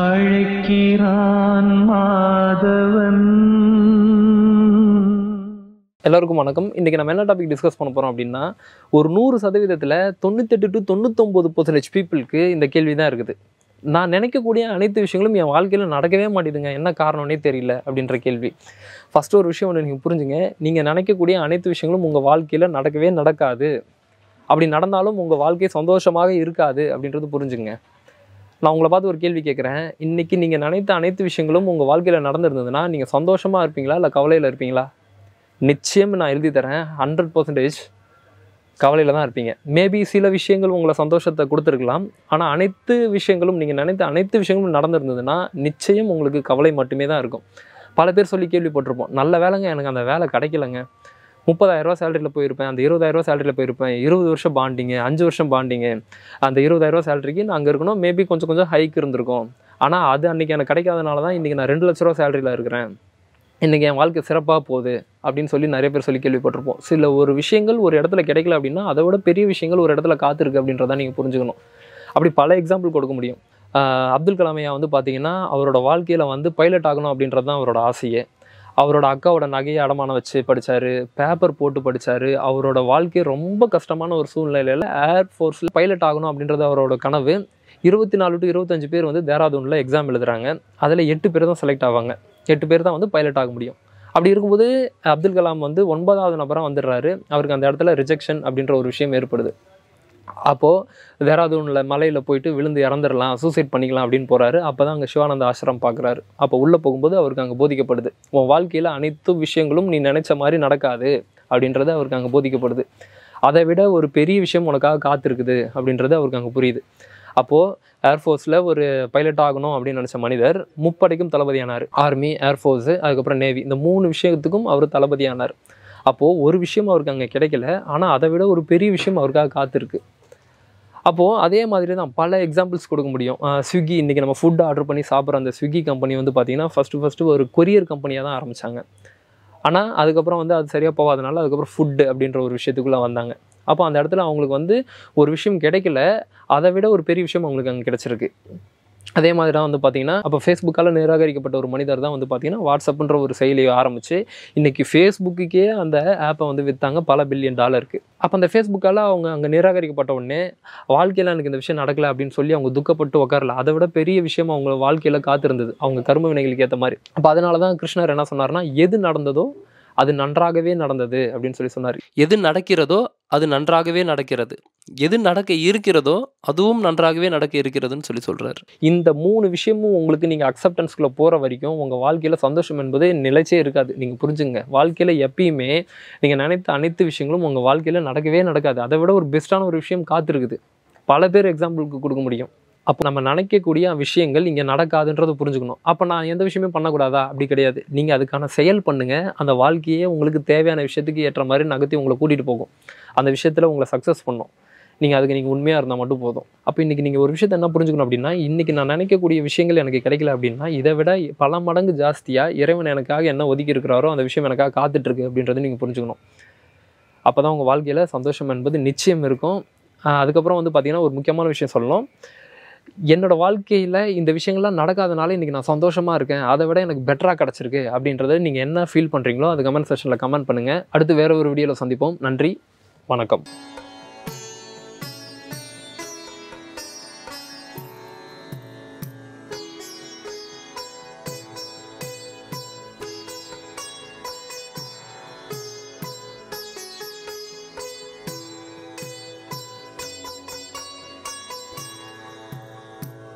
அழைக்கிறான் மாதவன் எல்லாருக்கும் வணக்கம் இன்றைக்கி நம்ம என்ன டாபிக் டிஸ்கஸ் பண்ண போகிறோம் அப்படின்னா ஒரு நூறு சதவீதத்தில் தொண்ணூத்தெட்டு டு தொண்ணூத்தொம்பது பர்சன்டேஜ் பீப்புளுக்கு இந்த கேள்வி தான் இருக்குது நான் நினைக்கக்கூடிய அனைத்து விஷயங்களும் என் வாழ்க்கையில் நடக்கவே மாட்டேதுங்க என்ன காரணம்னே தெரியல அப்படின்ற கேள்வி ஃபஸ்ட்டு ஒரு விஷயம் ஒன்று நீங்கள் புரிஞ்சுங்க நீங்கள் நினைக்கக்கூடிய அனைத்து விஷயங்களும் உங்கள் வாழ்க்கையில் நடக்கவே நடக்காது அப்படி நடந்தாலும் உங்கள் வாழ்க்கை சந்தோஷமாக இருக்காது அப்படின்றது புரிஞ்சுங்க நான் உங்களை பார்த்து ஒரு கேள்வி கேட்குறேன் இன்றைக்கி நீங்கள் நினைத்த அனைத்து விஷயங்களும் உங்கள் வாழ்க்கையில் நடந்திருந்ததுன்னா நீங்கள் சந்தோஷமாக இருப்பீங்களா இல்லை கவலையில் இருப்பீங்களா நிச்சயம் நான் எழுதி தரேன் ஹண்ட்ரட் பர்சன்டேஜ் கவலையில் தான் இருப்பீங்க மேபி சில விஷயங்கள் உங்களை சந்தோஷத்தை கொடுத்துருக்கலாம் ஆனால் அனைத்து விஷயங்களும் நீங்கள் நினைத்த அனைத்து விஷயங்களும் நடந்திருந்ததுன்னா நிச்சயம் உங்களுக்கு கவலை மட்டுமே தான் இருக்கும் பல பேர் சொல்லி கேள்விப்பட்டிருப்போம் நல்ல வேலைங்க எனக்கு அந்த வேலை கிடைக்கலங்க ரூபா சேலரியில் போயிருப்பேன் அந்த இருபதாயிரம் ரூபா சேலரியில் போயிருப்பேன் இருபது வருஷம் பாண்டிங்க அஞ்சு வருஷம் பாண்டிங்க அந்த இருபதாயிரம் ரூபா சேலரிக்கு நான் அங்கே இருக்கணும் மேபி கொஞ்சம் கொஞ்சம் ஹைக் இருந்திருக்கும் ஆனால் அது அன்னைக்கு எனக்கு கிடைக்காதனால தான் இன்றைக்கி நான் ரெண்டு லட்ச ரூபா சேலரியில் இருக்கிறேன் இன்றைக்கி என் வாழ்க்கை சிறப்பாக போகுது அப்படின்னு சொல்லி நிறைய பேர் சொல்லி கேள்விப்பட்டிருப்போம் சில ஒரு விஷயங்கள் ஒரு இடத்துல கிடைக்கல அப்படின்னா அதை விட பெரிய விஷயங்கள் ஒரு இடத்துல காத்திருக்கு அப்படின்றத நீங்கள் புரிஞ்சுக்கணும் அப்படி பல எக்ஸாம்பிள் கொடுக்க முடியும் அப்துல் கலாமையா வந்து பார்த்தீங்கன்னா அவரோட வாழ்க்கையில் வந்து பைலட் ஆகணும் அப்படின்றது தான் அவரோட ஆசையே அவரோட அக்காவோட நகையை அடமானம் வச்சு படித்தார் பேப்பர் போட்டு படித்தார் அவரோட வாழ்க்கை ரொம்ப கஷ்டமான ஒரு சூழ்நிலையில் ஏர் ஃபோர்ஸில் பைலட் ஆகணும் அப்படின்றது அவரோட கனவு இருபத்தி நாலு டு இருபத்தஞ்சு பேர் வந்து தேராதூனில் எக்ஸாம் எழுதுகிறாங்க அதில் எட்டு பேர் தான் செலக்ட் ஆவாங்க எட்டு பேர் தான் வந்து பைலட் ஆக முடியும் அப்படி இருக்கும்போது அப்துல் கலாம் வந்து ஒன்பதாவது நபராக வந்துடுறாரு அவருக்கு அந்த இடத்துல ரிஜெக்ஷன் அப்படின்ற ஒரு விஷயம் ஏற்படுது அப்போது தேராதூனில் மலையில் போயிட்டு விழுந்து இறந்துடலாம் சூசைட் பண்ணிக்கலாம் அப்படின்னு போகிறாரு அப்போ தான் அங்கே சிவானந்த ஆசிரம் பார்க்குறாரு அப்போ உள்ளே போகும்போது அவருக்கு அங்கே போதிக்கப்படுது உன் வாழ்க்கையில் அனைத்து விஷயங்களும் நீ நினச்ச மாதிரி நடக்காது அப்படின்றத அவருக்கு அங்கே போதிக்கப்படுது அதை விட ஒரு பெரிய விஷயம் உனக்காக காத்திருக்குது அப்படின்றது அவருக்கு அங்கே புரியுது அப்போது ஏர்ஃபோர்ஸில் ஒரு பைலட் ஆகணும் அப்படின்னு நினச்ச மனிதர் முப்படைக்கும் தளபதியானார் ஆர்மி ஏர்ஃபோர்ஸு அதுக்கப்புறம் நேவி இந்த மூணு விஷயத்துக்கும் அவர் தளபதியானார் அப்போது ஒரு விஷயம் அவருக்கு அங்கே கிடைக்கல ஆனால் அதை விட ஒரு பெரிய விஷயம் அவருக்காக காத்திருக்கு அப்போது அதே மாதிரி தான் பல எக்ஸாம்பிள்ஸ் கொடுக்க முடியும் ஸ்விக்கி இன்றைக்கி நம்ம ஃபுட் ஆர்டர் பண்ணி சாப்பிட்ற அந்த ஸ்விக்கி கம்பெனி வந்து பார்த்திங்கன்னா ஃபஸ்ட்டு ஃபஸ்ட்டு ஒரு கொரியர் கம்பெனியாக தான் ஆரம்பித்தாங்க ஆனால் அதுக்கப்புறம் வந்து அது சரியாக போகாதனால அதுக்கப்புறம் ஃபுட்டு அப்படின்ற ஒரு விஷயத்துக்குள்ளே வந்தாங்க அப்போ அந்த இடத்துல அவங்களுக்கு வந்து ஒரு விஷயம் கிடைக்கல அதை விட ஒரு பெரிய விஷயம் அவங்களுக்கு அங்கே கிடச்சிருக்கு அதே மாதிரி தான் வந்து பார்த்தீங்கன்னா அப்போ ஃபேஸ்புக்கால் நிராகரிக்கப்பட்ட ஒரு மனிதர் தான் வந்து பார்த்தீங்கன்னா வாட்ஸ்அப்புன்ற ஒரு செயலியை ஆரம்பித்து இன்றைக்கி ஃபேஸ்புக்குக்கே அந்த ஆப்பை வந்து விற்றாங்க பல பில்லியன் டாலருக்கு அப்போ அந்த ஃபேஸ்புக்கால் அவங்க அங்கே நிராகரிக்கப்பட்ட உடனே வாழ்க்கையில் எனக்கு இந்த விஷயம் நடக்கலை அப்படின்னு சொல்லி அவங்க துக்கப்பட்டு உட்காரல அதை விட பெரிய விஷயம் அவங்க வாழ்க்கையில் காத்திருந்தது அவங்க கரும வினைகளுக்கு ஏற்ற மாதிரி அப்போ அதனால தான் கிருஷ்ணர் என்ன சொன்னார்னா எது நடந்ததோ அது நன்றாகவே நடந்தது அப்படின்னு சொல்லி சொன்னார் எது நடக்கிறதோ அது நன்றாகவே நடக்கிறது எது நடக்க இருக்கிறதோ அதுவும் நன்றாகவே நடக்க இருக்கிறதுன்னு சொல்லி சொல்கிறார் இந்த மூணு விஷயமும் உங்களுக்கு நீங்கள் அக்செப்டன்ஸ்குள்ளே போகிற வரைக்கும் உங்கள் வாழ்க்கையில் சந்தோஷம் என்பது நிலைச்சே இருக்காது நீங்கள் புரிஞ்சுங்க வாழ்க்கையில் எப்பயுமே நீங்கள் நினைத்த அனைத்து விஷயங்களும் உங்கள் வாழ்க்கையில் நடக்கவே நடக்காது அதை விட ஒரு பெஸ்ட்டான ஒரு விஷயம் காத்திருக்குது பல பேர் எக்ஸாம்பிளுக்கு கொடுக்க முடியும் அப்போ நம்ம நினைக்கக்கூடிய விஷயங்கள் இங்கே நடக்காதுன்றதை புரிஞ்சுக்கணும் அப்போ நான் எந்த விஷயமே பண்ணக்கூடாதா அப்படி கிடையாது நீங்கள் அதுக்கான செயல் பண்ணுங்கள் அந்த வாழ்க்கையே உங்களுக்கு தேவையான விஷயத்துக்கு ஏற்ற மாதிரி நகர்த்தி உங்களை கூட்டிகிட்டு போகும் அந்த விஷயத்தில் உங்களை சக்ஸஸ் பண்ணும் நீங்கள் அதுக்கு நீங்கள் உண்மையாக இருந்தால் மட்டும் போதும் அப்போ இன்றைக்கி நீங்கள் ஒரு விஷயத்தை என்ன புரிஞ்சுக்கணும் அப்படின்னா இன்றைக்கி நான் நினைக்கக்கூடிய விஷயங்கள் எனக்கு கிடைக்கல அப்படின்னா இதை விட பல மடங்கு ஜாஸ்தியாக இறைவன் எனக்காக என்ன ஒதுக்கி இருக்கிறாரோ அந்த விஷயம் எனக்காக காத்துட்ருக்கு அப்படின்றத நீங்கள் புரிஞ்சுக்கணும் அப்போ தான் உங்கள் வாழ்க்கையில் சந்தோஷம் என்பது நிச்சயம் இருக்கும் அதுக்கப்புறம் வந்து பார்த்திங்கன்னா ஒரு முக்கியமான விஷயம் சொல்லணும் என்னோடய வாழ்க்கையில் இந்த விஷயங்கள்லாம் நடக்காதனால இன்றைக்கி நான் சந்தோஷமாக இருக்கேன் அதை விட எனக்கு பெட்டராக கிடச்சிருக்கு அப்படின்றத நீங்கள் என்ன ஃபீல் பண்ணுறீங்களோ அது கமெண்ட் செஷனில் கமெண்ட் பண்ணுங்கள் அடுத்து வேறு ஒரு வீடியோவில் சந்திப்போம் நன்றி வணக்கம்